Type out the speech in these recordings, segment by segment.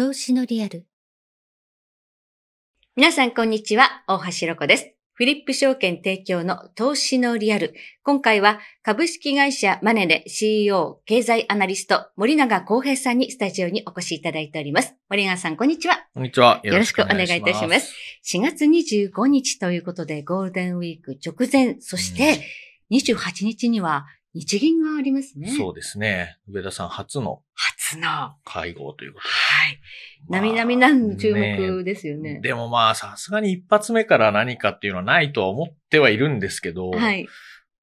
投資のリアル。皆さん、こんにちは。大橋ロコです。フィリップ証券提供の投資のリアル。今回は株式会社マネで CEO 経済アナリスト森永康平さんにスタジオにお越しいただいております。森永さん、こんにちは。こんにちは。よろしくお願いいたします。4月25日ということでゴールデンウィーク直前、そして28日には日銀がありますね。そうですね。上田さん初の。初の。会合ということで。はい。なみなみなん注目ですよね。ねでもまあ、さすがに一発目から何かっていうのはないとは思ってはいるんですけど、はい。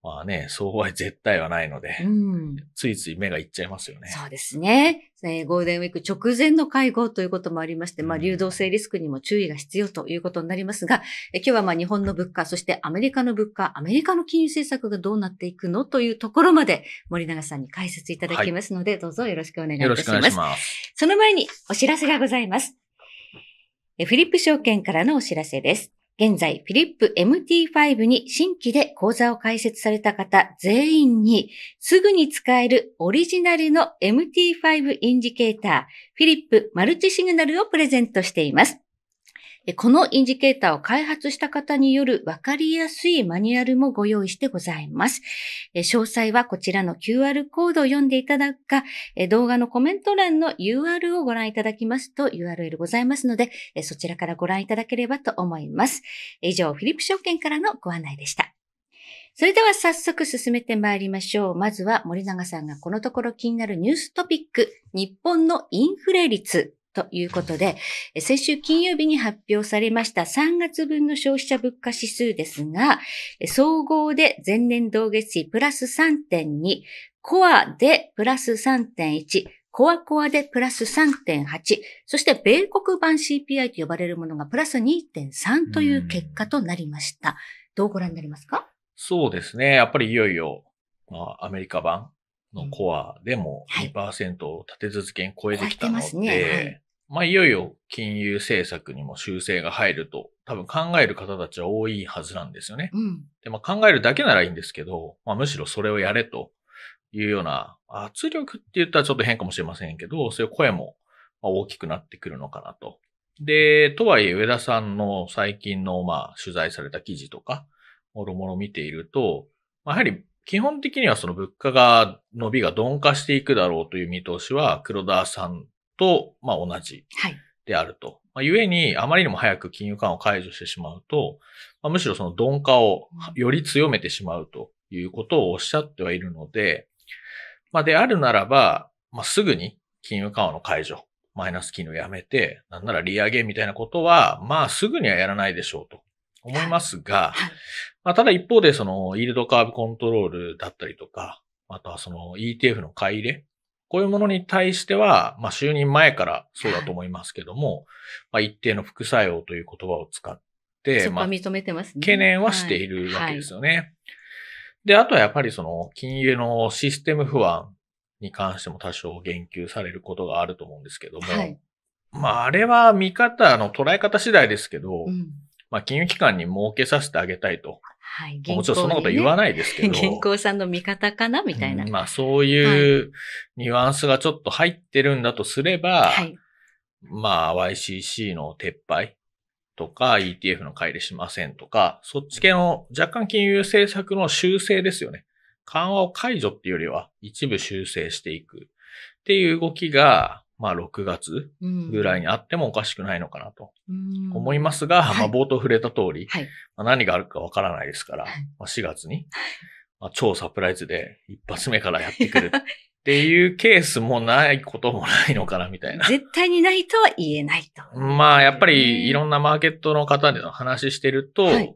まあね、そうは絶対はないので、うん、ついつい目がいっちゃいますよね。そうですね。えゴールデンウィーク直前の会合ということもありまして、まあ、流動性リスクにも注意が必要ということになりますが、え今日はまあ日本の物価、そしてアメリカの物価、アメリカの金融政策がどうなっていくのというところまで森永さんに解説いただきますので、はい、どうぞよろしくお願いいたします。よろしくお願いします。その前にお知らせがございます。えフィリップ証券からのお知らせです。現在、フィリップ MT5 に新規で講座を開設された方全員に、すぐに使えるオリジナルの MT5 インジケーター、フィリップマルチシグナルをプレゼントしています。このインジケーターを開発した方によるわかりやすいマニュアルもご用意してございます。詳細はこちらの QR コードを読んでいただくか、動画のコメント欄の UR をご覧いただきますと URL ございますので、そちらからご覧いただければと思います。以上、フィリップ証券からのご案内でした。それでは早速進めてまいりましょう。まずは森永さんがこのところ気になるニューストピック、日本のインフレ率ということで、先週金曜日に発表されました3月分の消費者物価指数ですが、総合で前年同月比プラス3.2、コアでプラス3.1、コアコアでプラス3.8、そして米国版 CPI と呼ばれるものがプラス2.3という結果となりました。うどうご覧になりますかそうですね。やっぱりいよいよ、まあ、アメリカ版のコアでも2%を立て続けに超えてきたので、うんはい、ねまあ、いよいよ金融政策にも修正が入ると、多分考える方たちは多いはずなんですよね。うん、で、まあ、考えるだけならいいんですけど、まあ、むしろそれをやれというような圧力って言ったらちょっと変かもしれませんけど、そういう声も大きくなってくるのかなと。で、とはいえ、上田さんの最近の、まあ、取材された記事とか、もろもろ見ていると、まあ、やはり基本的にはその物価が伸びが鈍化していくだろうという見通しは黒田さんと、まあ、同じであると。はいまあ、えに、あまりにも早く金融緩和を解除してしまうと、まあ、むしろその鈍化をより強めてしまうということをおっしゃってはいるので、まあ、であるならば、まあ、すぐに金融緩和の解除、マイナス金利をやめて、なんなら利上げみたいなことは、まあ、すぐにはやらないでしょうと思いますが、まあ、ただ一方で、その、イールドカーブコントロールだったりとか、あとはその ETF の買い入れこういうものに対しては、まあ、就任前からそうだと思いますけども、まあ、一定の副作用という言葉を使って、そこは認めてますね。懸念はしているわけですよね。はいはい、で、あとはやっぱりその金融のシステム不安に関しても多少言及されることがあると思うんですけども、はい、まあ、あれは見方の捉え方次第ですけど、うんまあ、金融機関に儲けさせてあげたいと。はい、ね、もちろんそんなこと言わないですけど。銀行さんの味方かなみたいな、まあそういうニュアンスがちょっと入ってるんだとすれば、はい、まあ YCC の撤廃とか ETF の乖離しませんとか、そっち系の若干金融政策の修正ですよね。緩和を解除っていうよりは一部修正していくっていう動きが、まあ6月ぐらいにあってもおかしくないのかなと思いますが、まあ冒頭触れた通り、はい、まあ、何があるかわからないですから、まあ4月に、まあ、超サプライズで一発目からやってくるっ ていうケースもないこともないのかなみたいな。絶対にないとは言えないと。まあやっぱりいろんなマーケットの方での話してると、はい、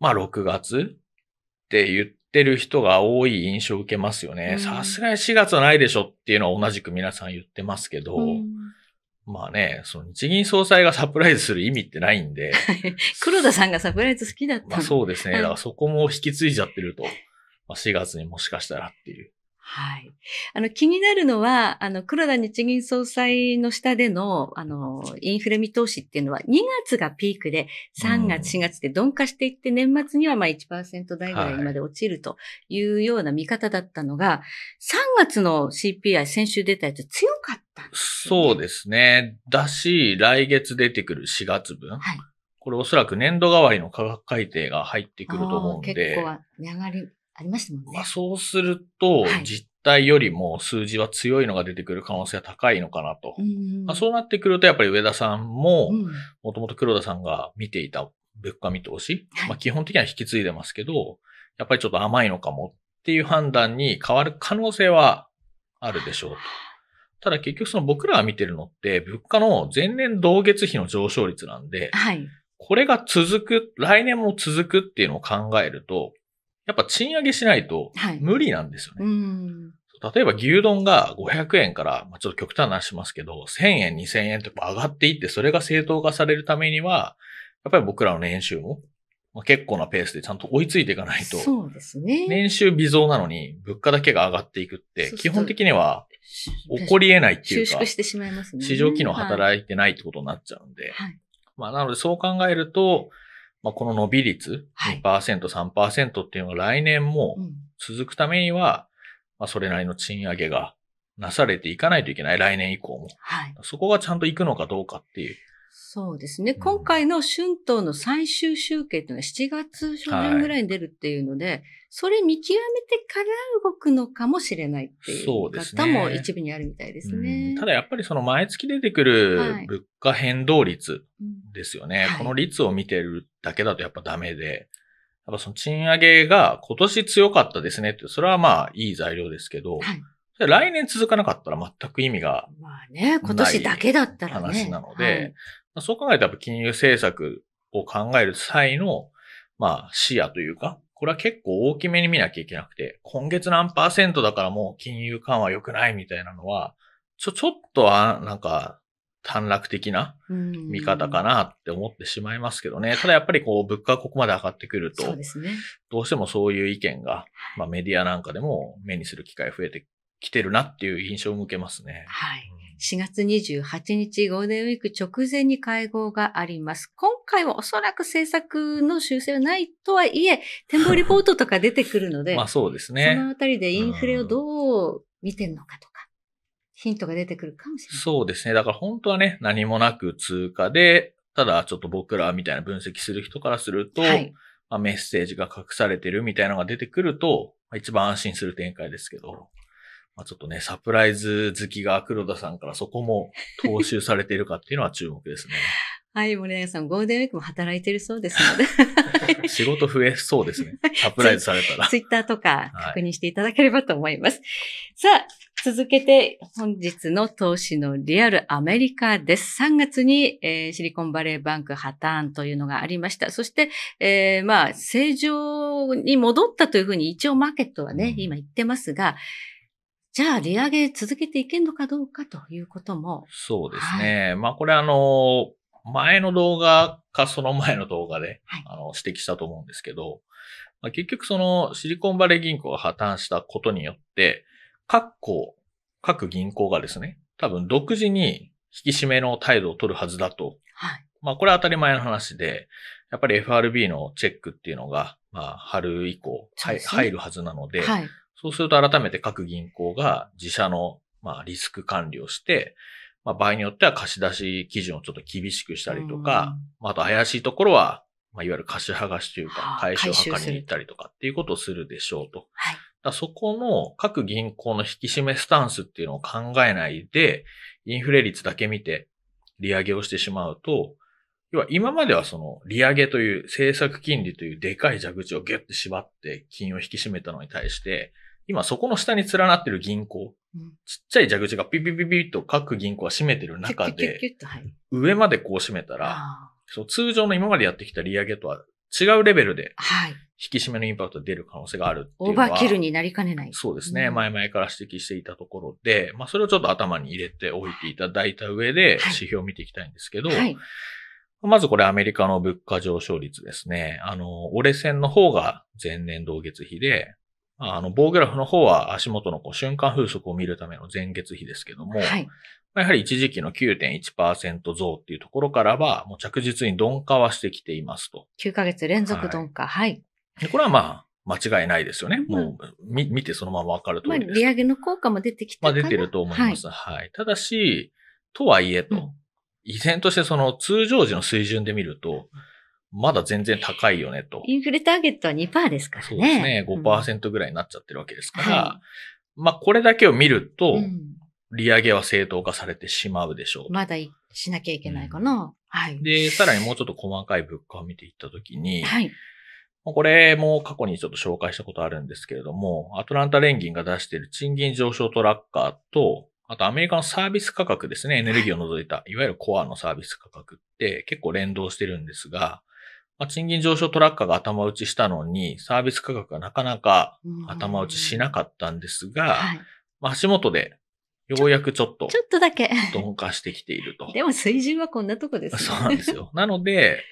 まあ6月って言って、ってる人が多い印象を受けますよね。さすがに4月はないでしょっていうのは同じく皆さん言ってますけど、うん、まあね、その日銀総裁がサプライズする意味ってないんで。黒田さんがサプライズ好きだった。まあそうですね。だからそこも引き継いじゃってると、まあ、4月にもしかしたらっていう。はい。あの、気になるのは、あの、黒田日銀総裁の下での、あの、インフレ見通しっていうのは、2月がピークで、3月、4月で鈍化していって、年末にはまあ1%台ぐらいまで落ちるというような見方だったのが、はい、3月の CPI、先週出たやつ強かったんです、ね、そうですね。だし、来月出てくる4月分。はい。これおそらく年度代わりの価格改定が入ってくると思うんで。結構は値上がりありましたもんね。まあ、そうすると、実態よりも数字は強いのが出てくる可能性が高いのかなと。まあ、そうなってくると、やっぱり上田さんも、もともと黒田さんが見ていた物価見通し、まあ、基本的には引き継いでますけど、やっぱりちょっと甘いのかもっていう判断に変わる可能性はあるでしょうと。ただ結局その僕らが見てるのって物価の前年同月比の上昇率なんで、はい、これが続く、来年も続くっていうのを考えると、やっぱ賃上げしないと無理なんですよね。はい例えば牛丼が500円から、まあ、ちょっと極端な話しますけど、1000円、2000円って上がっていって、それが正当化されるためには、やっぱり僕らの年収も、まあ、結構なペースでちゃんと追いついていかないと。そうですね。年収微増なのに、物価だけが上がっていくって、基本的には起こり得ないっていうか、収縮してしまいますね。市場機能働いてないってことになっちゃうんで。はい。まあ、なのでそう考えると、まあ、この伸び率、2%、3%っていうのが来年も続くためには、まあ、それなりの賃上げがなされていかないといけない、来年以降も。はい、そこがちゃんと行くのかどうかっていう。そうですね。今回の春闘の最終集計というのは7月初旬ぐらいに出るっていうので、はい、それ見極めてから動くのかもしれないっていう方も一部にあるみたいですね。すねただやっぱりその毎月出てくる物価変動率ですよね。はい、この率を見てるだけだとやっぱダメで、やっぱその賃上げが今年強かったですねって、それはまあいい材料ですけど、はい来年続かなかったら全く意味がない。まあね、今年だけだったら、ね。話なので、そう考えたら金融政策を考える際の、まあ、視野というか、これは結構大きめに見なきゃいけなくて、今月何パーセントだからもう金融緩和良くないみたいなのは、ちょ、ちょっとは、なんか、短絡的な見方かなって思ってしまいますけどね。ただやっぱりこう物価がここまで上がってくると、そうですね、どうしてもそういう意見が、まあメディアなんかでも目にする機会増えてきてるなっていう印象を受けますね。はい。4月28日ゴールデンウィーク直前に会合があります。今回はおそらく政策の修正はないとはいえ、展望リポートとか出てくるので、まあそうですね。そのあたりでインフレをどう見てるのかとか、ヒントが出てくるかもしれない。そうですね。だから本当はね、何もなく通過で、ただちょっと僕らみたいな分析する人からすると、はいまあ、メッセージが隠されてるみたいなのが出てくると、一番安心する展開ですけど。ちょっとね、サプライズ好きが黒田さんからそこも踏襲されているかっていうのは注目ですね。はい、森永さん、ゴールデンウィークも働いてるそうですので。仕事増えそうですね。サプライズされたら。ツイッターとか確認していただければと思います。はい、さあ、続けて本日の投資のリアルアメリカです。3月に、えー、シリコンバレーバンク破綻というのがありました。そして、えー、まあ、正常に戻ったというふうに一応マーケットはね、うん、今言ってますが、じゃあ利上げ続けていけるのかどうかということも。そうですね。はい、まあこれあの、前の動画かその前の動画で、はい、あの指摘したと思うんですけど、まあ、結局そのシリコンバレー銀行が破綻したことによって、各行、各銀行がですね、多分独自に引き締めの態度を取るはずだと。はい、まあこれは当たり前の話で、やっぱり FRB のチェックっていうのが、まあ春以降、ね、入るはずなので、はいそうすると改めて各銀行が自社の、まあ、リスク管理をして、まあ、場合によっては貸し出し基準をちょっと厳しくしたりとか、うん、あ、と怪しいところは、まあ、いわゆる貸し剥がしというか、返しを図りに行ったりとかっていうことをするでしょうと。だそこの各銀行の引き締めスタンスっていうのを考えないで、インフレ率だけ見て利上げをしてしまうと、要は今まではその利上げという政策金利というでかい蛇口をギュッて縛って金を引き締めたのに対して、今そこの下に連なってる銀行、ちっちゃい蛇口がピピピピと各銀行は閉めてる中で、上までこう閉めたら、そう通常の今までやってきた利上げとは違うレベルで、引き締めのインパクトが出る可能性があるっていうオーバーキルになりかねない。そうですね。前々から指摘していたところで、まあそれをちょっと頭に入れておいていただいた上で、指標を見ていきたいんですけど、まずこれアメリカの物価上昇率ですね。あの、折れ線の方が前年同月比で、あの、棒グラフの方は足元のこう瞬間風速を見るための前月比ですけども、はい、やはり一時期の9.1%増っていうところからは、もう着実に鈍化はしてきていますと。9ヶ月連続鈍化、はい。はい、これはまあ、間違いないですよね。うん、もう、み、見てそのままわかるとおりです。まあ、利上げの効果も出てきてまあ、出てると思います。はい、はい。ただし、とはいえと、うん、依然としてその通常時の水準で見ると、まだ全然高いよねと。インフレターゲットは2%ですからね。そうですね。5%ぐらいになっちゃってるわけですから、うんまあこれだけを見ると、利上げは正当化されてしまうでしょう。まだしなきゃいけないかな、うん。はい。で、さらにもうちょっと細かい物価を見ていったときに、はい。これも過去にちょっと紹介したことあるんですけれども、アトランタ連銀が出している賃金上昇トラッカーと、あとアメリカのサービス価格ですね、エネルギーを除いた、いわゆるコアのサービス価格って結構連動してるんですが、まあ、賃金上昇トラッカーが頭打ちしたのに、サービス価格がなかなか頭打ちしなかったんですが、はい、足元でようやくちょっと。ちょっとだけ。鈍化してきていると。でも水準はこんなとこです、ね、そうなんですよ。なので、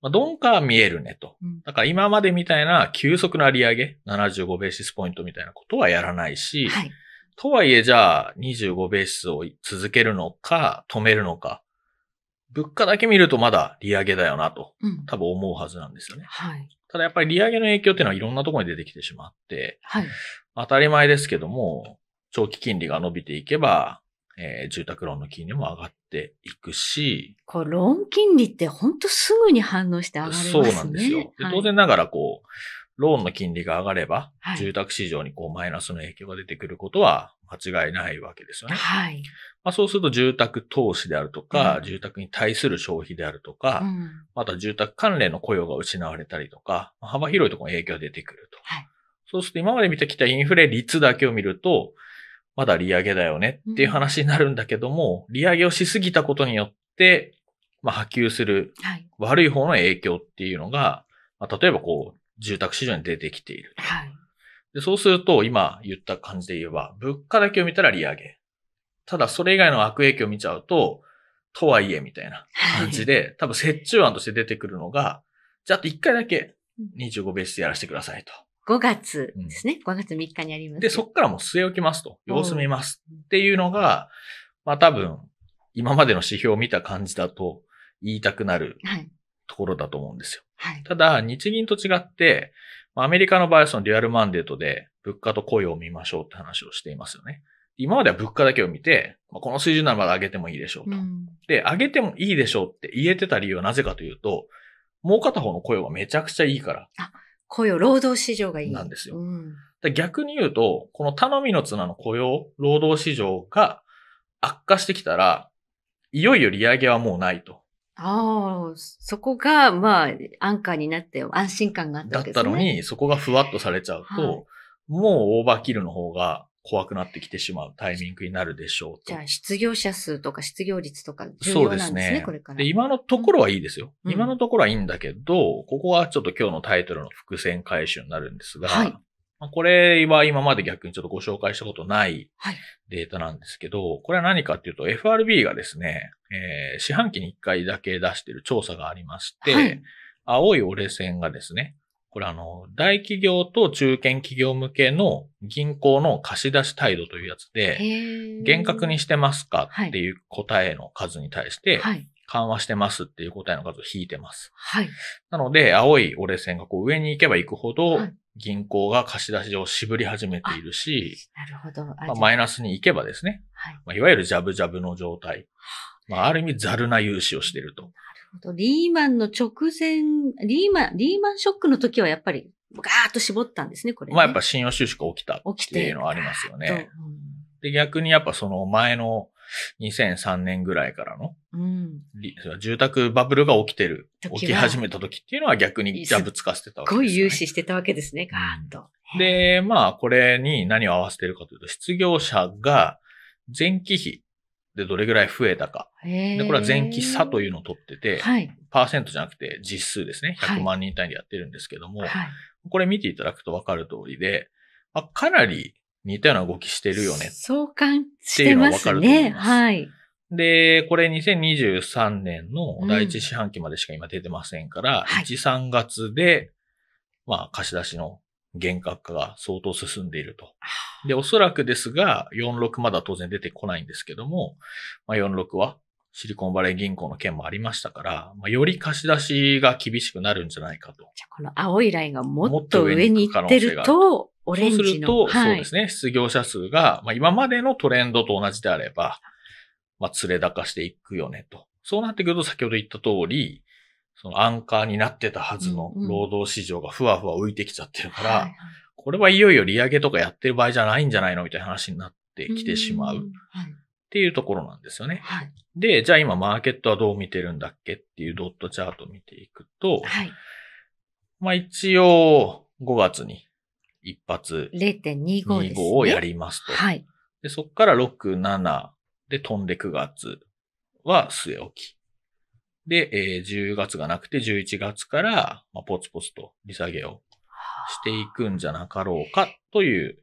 まあ、鈍化は見えるねと。だから今までみたいな急速な利上げ、75ベーシスポイントみたいなことはやらないし、はい、とはいえじゃあ25ベーシスを続けるのか、止めるのか、物価だけ見るとまだ利上げだよなと、うん、多分思うはずなんですよね。はい。ただやっぱり利上げの影響っていうのはいろんなところに出てきてしまって、はい。当たり前ですけども、長期金利が伸びていけば、えー、住宅ローンの金利も上がっていくし。こう、ローン金利って本当すぐに反応して上がるんですね。そうなんですよ。はい、当然ながらこう、ローンの金利が上がれば、住宅市場にこうマイナスの影響が出てくることは間違いないわけですよね。はい。まあ、そうすると住宅投資であるとか、うん、住宅に対する消費であるとか、うん、また住宅関連の雇用が失われたりとか、幅広いところに影響が出てくると。はい、そうすると今まで見てきたインフレ率だけを見ると、まだ利上げだよねっていう話になるんだけども、うん、利上げをしすぎたことによって、まあ、波及する悪い方の影響っていうのが、まあ、例えばこう、住宅市場に出てきている。はい、でそうすると、今言った感じで言えば、物価だけを見たら利上げ。ただそれ以外の悪影響を見ちゃうと、とはいえみたいな感じで、多分折衷案として出てくるのが、じゃああと一回だけ25ベースでやらせてくださいと。5月ですね。うん、5月3日にあります。で、そっからもう据え置きますと。様子見ますっていうのが、まあ多分、今までの指標を見た感じだと言いたくなるところだと思うんですよ。はい、ただ、日銀と違って、アメリカの場合はそのデュアルマンデートで物価と雇用を見ましょうって話をしていますよね。今までは物価だけを見て、まあ、この水準ならまだ上げてもいいでしょうと、うん。で、上げてもいいでしょうって言えてた理由はなぜかというと、もう片方の雇用がめちゃくちゃいいから。あ、雇用、労働市場がいい。なんですよ。うん、逆に言うと、この頼みの綱の雇用、労働市場が悪化してきたら、いよいよ利上げはもうないと。ああ、そこが、まあ、アンカーになって安心感があったわけですね。だったのに、そこがふわっとされちゃうと、はい、もうオーバーキルの方が怖くなってきてしまうタイミングになるでしょうと。じゃあ、失業者数とか失業率とか重要なんですね、そうですねこれから。で、今のところはいいですよ、うん、今のところはいいんだけど、ここはちょっと今日のタイトルの伏線回収になるんですが、はい、これは今まで逆にちょっとご紹介したことないデータなんですけど、これは何かっていうと FRB がですね、えー、四半期に一回だけ出している調査がありまして、はい、青い折れ線がですね、これあの、大企業と中堅企業向けの銀行の貸し出し態度というやつで、厳格にしてますかっていう答えの数に対して、緩和してますっていう答えの数を引いてます。はい。なので、青い折れ線がこう上に行けば行くほど、銀行が貸し出しを渋り始めているし、なるほど。あ、マイナスに行けばですね、はいまあ、いわゆるジャブジャブの状態、まあ、ある意味ザルな融資をしていると。なるリーマンの直前、リーマン、リーマンショックの時はやっぱり、ガーッと絞ったんですね、これ、ね、まあやっぱ信用収縮起きたっていうのはありますよね。で、逆にやっぱその前の2003年ぐらいからの、うん、住宅バブルが起きてる、起き始めた時っていうのは逆にジャぶつかせてたわけです、ね。すごい融資してたわけですね、ガーッと。で、まあこれに何を合わせてるかというと、失業者が前期比、でどれぐらい増えたか。でこれは前期差というのを取ってて、はい、パーセントじゃなくて実数ですね。100万人単位でやってるんですけども、はい、これ見ていただくとわかる通りで、まあ、かなり似たような動きしてるよね。相関してますね。っていうのはわかるす。はい。で、これ2023年の第一四半期までしか今出てませんから、うん、1、3月で、まあ、貸し出しの厳格化が相当進んでいると。で、おそらくですが、46まだ当然出てこないんですけども、まあ、46はシリコンバレー銀行の件もありましたから、まあ、より貸し出しが厳しくなるんじゃないかと。じゃこの青いラインがもっと上に行ってると、オレンジの。そうすると、はい、そうですね、失業者数が、まあ、今までのトレンドと同じであれば、まあ、連れ高していくよねと。そうなってくると、先ほど言った通り、そのアンカーになってたはずの労働市場がふわふわ浮いてきちゃってるから、これはいよいよ利上げとかやってる場合じゃないんじゃないのみたいな話になってきてしまう。っていうところなんですよね。はい、で、じゃあ今マーケットはどう見てるんだっけっていうドットチャートを見ていくと、はい、まあ一応5月に一発0.25をやりますと。はい、でそこから6、7で飛んで9月は据え置き。で、えー、10月がなくて11月から、まあ、ポツポツと利下げをしていくんじゃなかろうかという、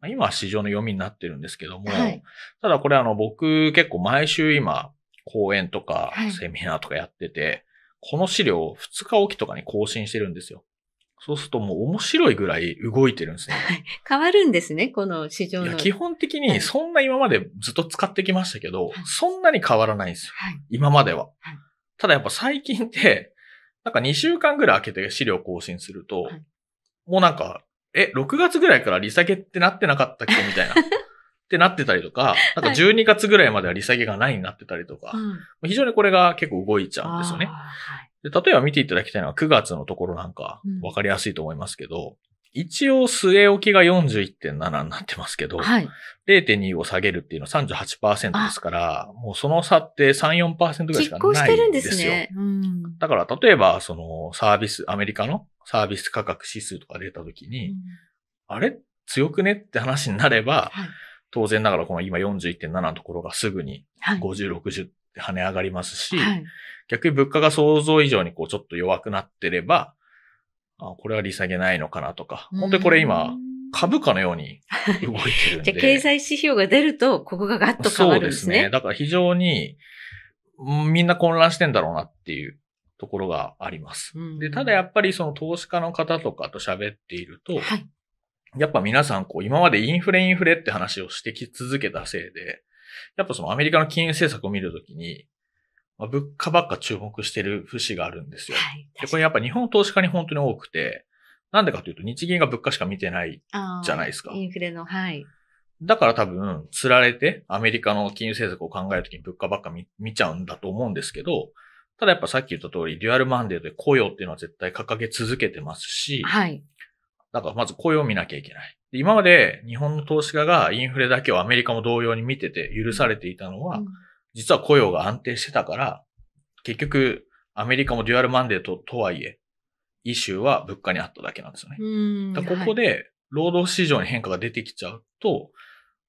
まあ、今は市場の読みになってるんですけども、はい、ただこれあの僕結構毎週今講演とかセミナーとかやってて、はい、この資料を2日おきとかに更新してるんですよ。そうするともう面白いぐらい動いてるんですね。変わるんですね、この市場の。基本的にそんな今までずっと使ってきましたけど、はい、そんなに変わらないんですよ。今までは。ただやっぱ最近って、なんか2週間ぐらい空けて資料更新すると、はい、もうなんか、え、6月ぐらいから利下げってなってなかったっけみたいな。ってなってたりとか、なんか12月ぐらいまでは利下げがないになってたりとか、はい、非常にこれが結構動いちゃうんですよね。で例えば見ていただきたいのは9月のところなんかわかりやすいと思いますけど、一応据え置きが41.7になってますけど、はい、0.2を下げるっていうのは38%ですから、もうその差って3、4%ぐらいしかないんですよ。実行してるんですね。うん、だから例えば、そのサービス、アメリカのサービス価格指数とか出たときに、うん、あれ強くねって話になれば、はい、当然ながらこの今41.7のところがすぐに50、60って跳ね上がりますし、はい、逆に物価が想像以上にこうちょっと弱くなってれば、あ、これは利下げないのかなとか、本当にこれ今、株価のように動いてるんで。じゃ経済指標が出ると、ここがガッと変わるんですね。そうですね。だから非常に、みんな混乱してんだろうなっていうところがあります。で、ただやっぱりその投資家の方とかと喋っていると、はい、やっぱ皆さんこう今までインフレインフレって話をしてき続けたせいで、やっぱそのアメリカの金融政策を見るときに、まあ、物価ばっか注目してる節があるんですよ。はい、でこれやっぱ日本投資家に本当に多くて、なんでかというと日銀が物価しか見てないじゃないですか。インフレの、はい。だから多分、釣られてアメリカの金融政策を考えるときに物価ばっか見見ちゃうんだと思うんですけど、ただやっぱさっき言った通り、デュアルマンデーで雇用っていうのは絶対掲げ続けてますし、はい。だからまず雇用を見なきゃいけない。今まで日本の投資家がインフレだけをアメリカも同様に見てて許されていたのは、うん実は雇用が安定してたから、結局、アメリカもデュアルマンデーと、とはいえ、イシューは物価にあっただけなんですよね。だここで、労働市場に変化が出てきちゃうと、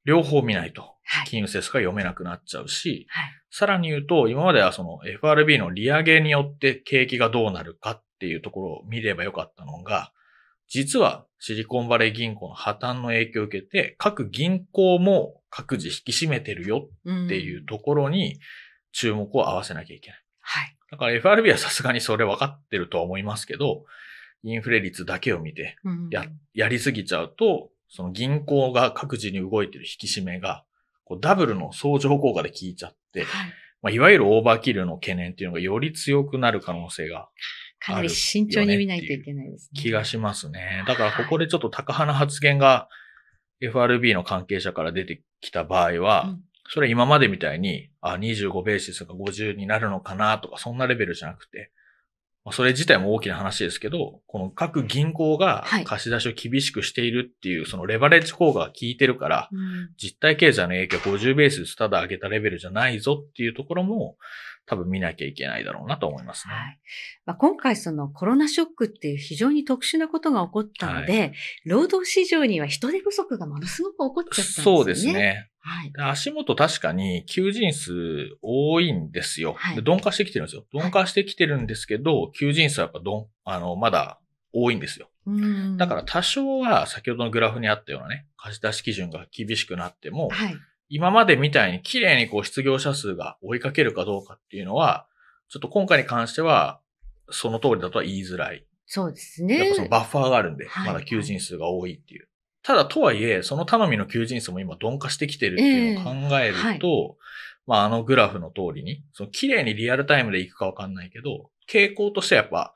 両方見ないと、金融政策が読めなくなっちゃうし、はい、さらに言うと、今まではその FRB の利上げによって景気がどうなるかっていうところを見ればよかったのが、実はシリコンバレー銀行の破綻の影響を受けて、各銀行も各自引き締めてるよっていうところに注目を合わせなきゃいけない。はい。だから FRB はさすがにそれ分かってるとは思いますけど、インフレ率だけを見てや、やりすぎちゃうと、その銀行が各自に動いてる引き締めが、こうダブルの相乗効果で効いちゃって、はいまあ、いわゆるオーバーキルの懸念っていうのがより強くなる可能性がかなり慎重に見ないといけないですね。気がしますね。だからここでちょっと高派な発言が FRB の関係者から出て来た場合は、それ今までみたいに、あ、25ベーシスが50になるのかなとか、そんなレベルじゃなくて、まあ、それ自体も大きな話ですけど、この各銀行が貸し出しを厳しくしているっていう、そのレバレッジ効果が効いてるから、実体経済の影響50ベースただ上げたレベルじゃないぞっていうところも、多分見なきゃいけないだろうなと思いますね。はいまあ、今回そのコロナショックっていう非常に特殊なことが起こったので、はい、労働市場には人手不足がものすごく起こっちゃったんですね。そうですね。はい、足元確かに求人数多いんですよ、はい、鈍化してきてるんですよ。鈍化してきてるんですけど、求人数はやっぱどん、あの、まだ多いんですよ。だから多少は先ほどのグラフにあったようなね、貸し出し基準が厳しくなっても、はい、今までみたいに綺麗にこう失業者数が追いかけるかどうかっていうのは、ちょっと今回に関しては、その通りだとは言いづらい。そうですね。やっぱそのバッファーがあるんで、まだ求人数が多いっていう。ただ、とはいえ、その頼みの求人数も今鈍化してきてるっていうのを考えると、えーはい、まああのグラフの通りに、その綺麗にリアルタイムで行くかわかんないけど、傾向としてやっぱ、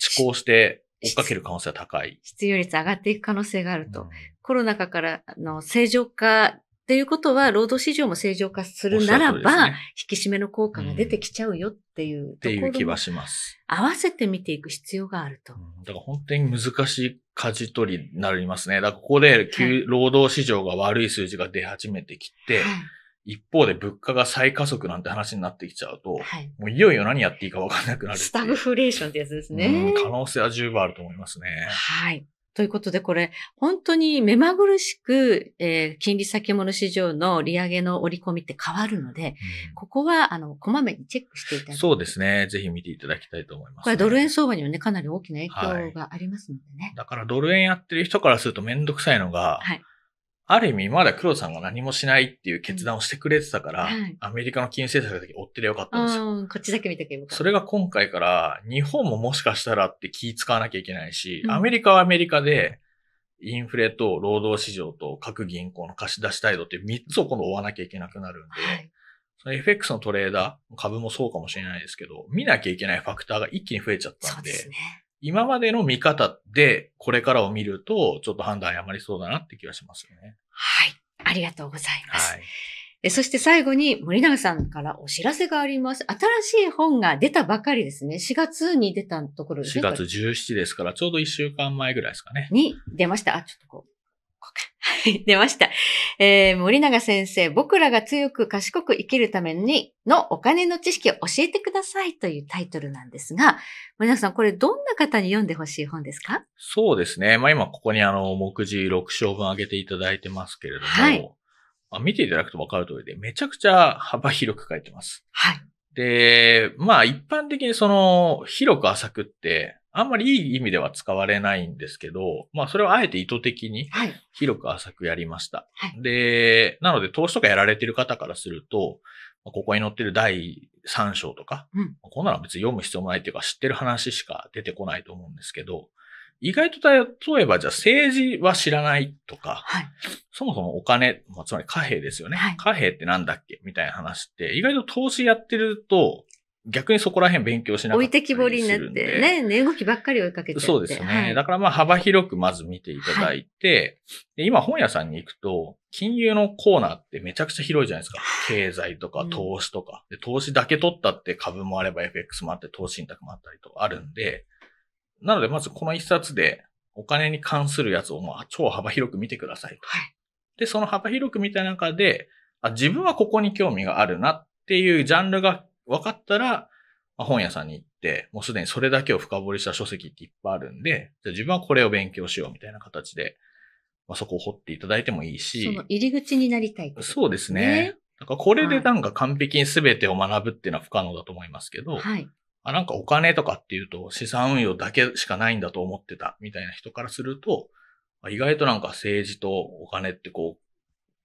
遅行して追っかける可能性は高い。失業率上がっていく可能性があると。うん、コロナ禍からの正常化っていうことは、労働市場も正常化するならば、ね、引き締めの効果が出てきちゃうよっていうところ、うん、っていう気はします。合わせて見ていく必要があると。うん、だから本当に難しい舵取りになりますね。だからここで、はい、労働市場が悪い数字が出始めてきて、はい一方で物価が再加速なんて話になってきちゃうと、はい、もういよいよ何やっていいか分かんなくなる。スタグフレーションってやつですね。可能性は十分あると思いますね。はい。ということで、これ、本当に目まぐるしく、えー、金利先物市場の利上げの折り込みって変わるので、うん、ここは、あの、こまめにチェックしていただきたい。そうですね。ぜひ見ていただきたいと思います、ね、これ、ドル円相場にはね、かなり大きな影響がありますのでね。はい、だから、ドル円やってる人からするとめんどくさいのが、はい、ある意味、まだ黒田さんが何もしないっていう決断をしてくれてたから、はい、アメリカの金融政策だけ追ってりゃよかったんですよ。こっちだけ見とけばそれが今回から、日本ももしかしたらって気使わなきゃいけないし、うん、アメリカはアメリカで、インフレと労働市場と各銀行の貸し出し態度って3つを今度追わなきゃいけなくなるんで、はい、その FX のトレーダー、株もそうかもしれないですけど、見なきゃいけないファクターが一気に増えちゃったんで、そうですね今までの見方でこれからを見ると、ちょっと判断誤りそうだなって気がしますよね。はい。ありがとうございます。はい、そして最後に森永さんからお知らせがあります。新しい本が出たばかりですね。4月に出たところですね。4月17ですから、ちょうど1週間前ぐらいですかね。に出ました。あ、ちょっとこう。はい、出ました。えー、森永先生、僕らが強く賢く生きるためにのお金の知識を教えてくださいというタイトルなんですが、森永さん、これどんな方に読んでほしい本ですかそうですね。まあ今ここにあの、目次6章分挙げていただいてますけれども、はい、まあ、見ていただくと分かる通りで、めちゃくちゃ幅広く書いてます。はい。で、まあ一般的にその、広く浅くって、あんまりいい意味では使われないんですけど、まあそれはあえて意図的に広く浅くやりました。はい、で、なので投資とかやられてる方からすると、ここに載ってる第3章とか、うん、こんなの別に読む必要もないというか知ってる話しか出てこないと思うんですけど、意外と例えばじゃあ政治は知らないとか、はい、そもそもお金、まあ、つまり貨幣ですよね、はい、貨幣ってなんだっけみたいな話って、意外と投資やってると、逆にそこら辺勉強しながら。置いてきぼりになって、ね、値動きばっかり追いかけてそうですね、はい、だからまあ幅広くまず見ていただいて、はい、今本屋さんに行くと、金融のコーナーってめちゃくちゃ広いじゃないですか。経済とか投資とか。うん、で投資だけ取ったって株もあれば FX もあって投資信託もあったりとあるんで、なのでまずこの一冊でお金に関するやつをまあ超幅広く見てくださいと。はい、で、その幅広く見た中であ、自分はここに興味があるなっていうジャンルが分かったら、本屋さんに行って、もうすでにそれだけを深掘りした書籍っていっぱいあるんで、じゃあ自分はこれを勉強しようみたいな形で、まあ、そこを掘っていただいてもいいし。その入り口になりたい、ね、そうですね。なんかこれでなんか完璧に全てを学ぶっていうのは不可能だと思いますけど、はい、あなんかお金とかっていうと資産運用だけしかないんだと思ってたみたいな人からすると、意外となんか政治とお金ってこう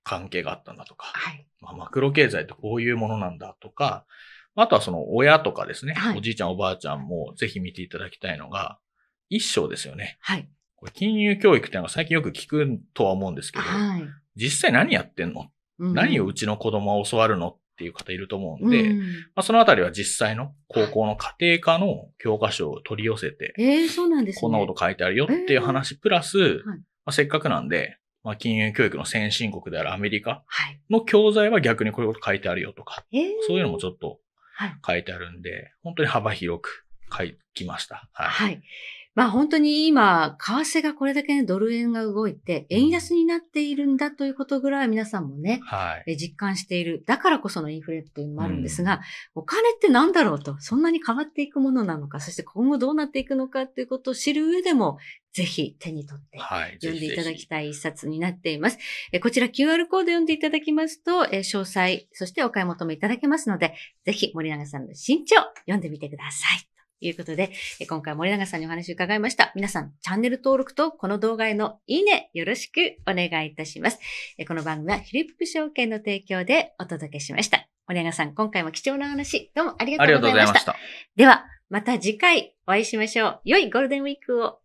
関係があったんだとか、はい、まあ、マクロ経済ってこういうものなんだとか、あとはその親とかですね、はい、おじいちゃんおばあちゃんもぜひ見ていただきたいのが、一章ですよね。はい。これ金融教育っていうのは最近よく聞くとは思うんですけど、はい、実際何やってんの、うん、何をうちの子供は教わるのっていう方いると思うんで、うん、まあ、そのあたりは実際の高校の家庭科の教科書を取り寄せて、えー、そうなんです、ね、こんなこと書いてあるよっていう話、えー、プラス、はい、まあ、せっかくなんで、まあ、金融教育の先進国であるアメリカの教材は逆にこういうこと書いてあるよとか、そういうのもちょっと書いてあるんで、はい、本当に幅広く書きました。はい。はいまあ本当に今、為替がこれだけ、ね、ドル円が動いて、円安になっているんだということぐらい皆さんもね、はい、実感している。だからこそのインフレっていうのもあるんですが、うん、お金って何だろうと、そんなに変わっていくものなのか、そして今後どうなっていくのかということを知る上でも、ぜひ手に取って読んでいただきたい一冊になっています。はい、ぜひぜひこちら QR コード読んでいただきますと、詳細、そしてお買い求めいただけますので、ぜひ森永さんの新調読んでみてください。いうことで、今回森永さんにお話を伺いました。皆さん、チャンネル登録とこの動画へのいいねよろしくお願いいたします。この番組はフィリップ証券の提供でお届けしました。森永さん、今回も貴重な話、どうもありがとうございました。したでは、また次回お会いしましょう。良いゴールデンウィークを。